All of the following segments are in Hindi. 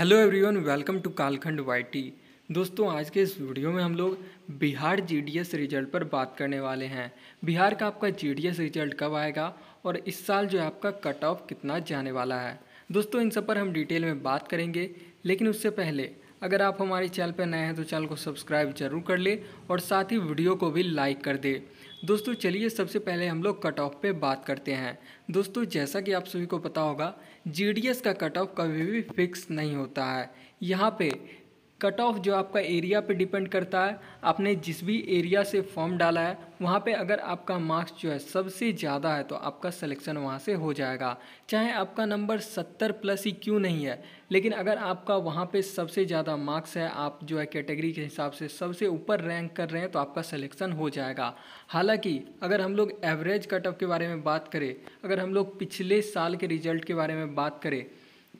hello everyone welcome to Kaalkhand YT दोस्तों आज के इस वीडियो में हम लोग बिहार जीडीएस रिजल्ट पर बात करने वाले हैं बिहार का आपका जीडीएस रिजल्ट कब आएगा और इस साल जो है आपका कट ऑफ कितना जाने वाला है दोस्तों इन सब पर हम डिटेल में बात करेंगे लेकिन उससे पहले अगर आप हमारे चैनल पर नए हैं तो चैनल को सब्सक्राइब जरूर कर ले और साथ ही वीडियो को भी लाइक कर दे दोस्तों चलिए सबसे पहले हम लोग कट ऑफ पर बात करते हैं दोस्तों जैसा कि आप सभी को पता होगा जीडीएस का कट ऑफ कभी भी फिक्स नहीं होता है यहाँ पे कट ऑफ जो आपका एरिया पे डिपेंड करता है आपने जिस भी एरिया से फॉर्म डाला है वहाँ पे अगर आपका मार्क्स जो है सबसे ज़्यादा है तो आपका सिलेक्शन वहाँ से हो जाएगा चाहे आपका नंबर सत्तर प्लस ही क्यों नहीं है लेकिन अगर आपका वहाँ पे सबसे ज़्यादा मार्क्स है आप जो है कैटेगरी के हिसाब से सबसे ऊपर रैंक कर रहे हैं तो आपका सलेक्शन हो जाएगा हालाँकि अगर हम लोग एवरेज कट ऑफ के बारे में बात करें अगर हम लोग पिछले साल के रिजल्ट के बारे में बात करें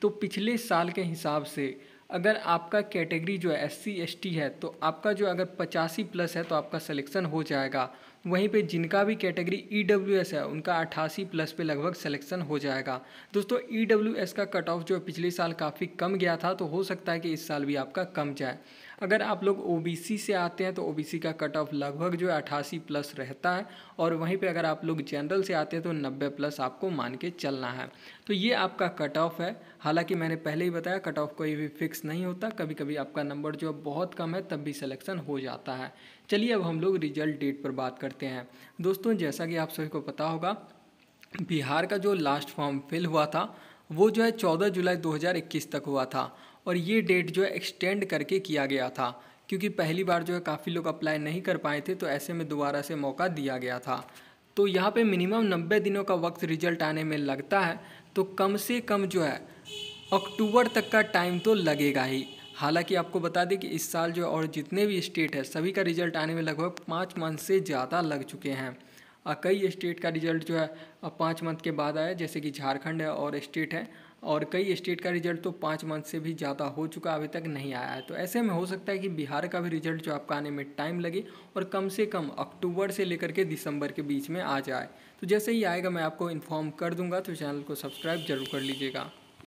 तो पिछले साल के हिसाब से अगर आपका कैटेगरी जो है एस सी है तो आपका जो अगर पचासी प्लस है तो आपका सिलेक्शन हो जाएगा वहीं पे जिनका भी कैटेगरी ई e है उनका अट्ठासी प्लस पे लगभग सिलेक्शन हो जाएगा दोस्तों ई e का कट ऑफ जो पिछले साल काफ़ी कम गया था तो हो सकता है कि इस साल भी आपका कम जाए अगर आप लोग ओ से आते हैं तो ओ का कट ऑफ लगभग जो है अठासी प्लस रहता है और वहीं पर अगर आप लोग जनरल से आते हैं तो नब्बे प्लस आपको मान के चलना है तो ये आपका कट ऑफ है हालांकि मैंने पहले ही बताया कट ऑफ कोई भी फिक्स नहीं होता कभी कभी आपका नंबर जो बहुत कम है तब भी सिलेक्शन हो जाता है चलिए अब हम लोग रिजल्ट डेट पर बात करते हैं दोस्तों जैसा कि आप सभी को पता होगा बिहार का जो लास्ट फॉर्म फिल हुआ था वो जो है 14 जुलाई 2021 तक हुआ था और ये डेट जो है एक्सटेंड करके किया गया था क्योंकि पहली बार जो है काफ़ी लोग अप्लाई नहीं कर पाए थे तो ऐसे में दोबारा से मौका दिया गया था तो यहाँ पे मिनिमम 90 दिनों का वक्त रिजल्ट आने में लगता है तो कम से कम जो है अक्टूबर तक का टाइम तो लगेगा ही हालांकि आपको बता दें कि इस साल जो और जितने भी स्टेट है सभी का रिजल्ट आने में लगभग पाँच मंथ से ज़्यादा लग चुके हैं कई स्टेट का रिजल्ट जो है पाँच मंथ के बाद आया जैसे कि झारखंड है और स्टेट है और कई स्टेट का रिजल्ट तो पाँच मंथ से भी ज़्यादा हो चुका अभी तक नहीं आया है तो ऐसे में हो सकता है कि बिहार का भी रिजल्ट जो आपका आने में टाइम लगे और कम से कम अक्टूबर से लेकर के दिसंबर के बीच में आ जाए तो जैसे ही आएगा मैं आपको इन्फॉर्म कर दूंगा तो चैनल को सब्सक्राइब जरूर कर लीजिएगा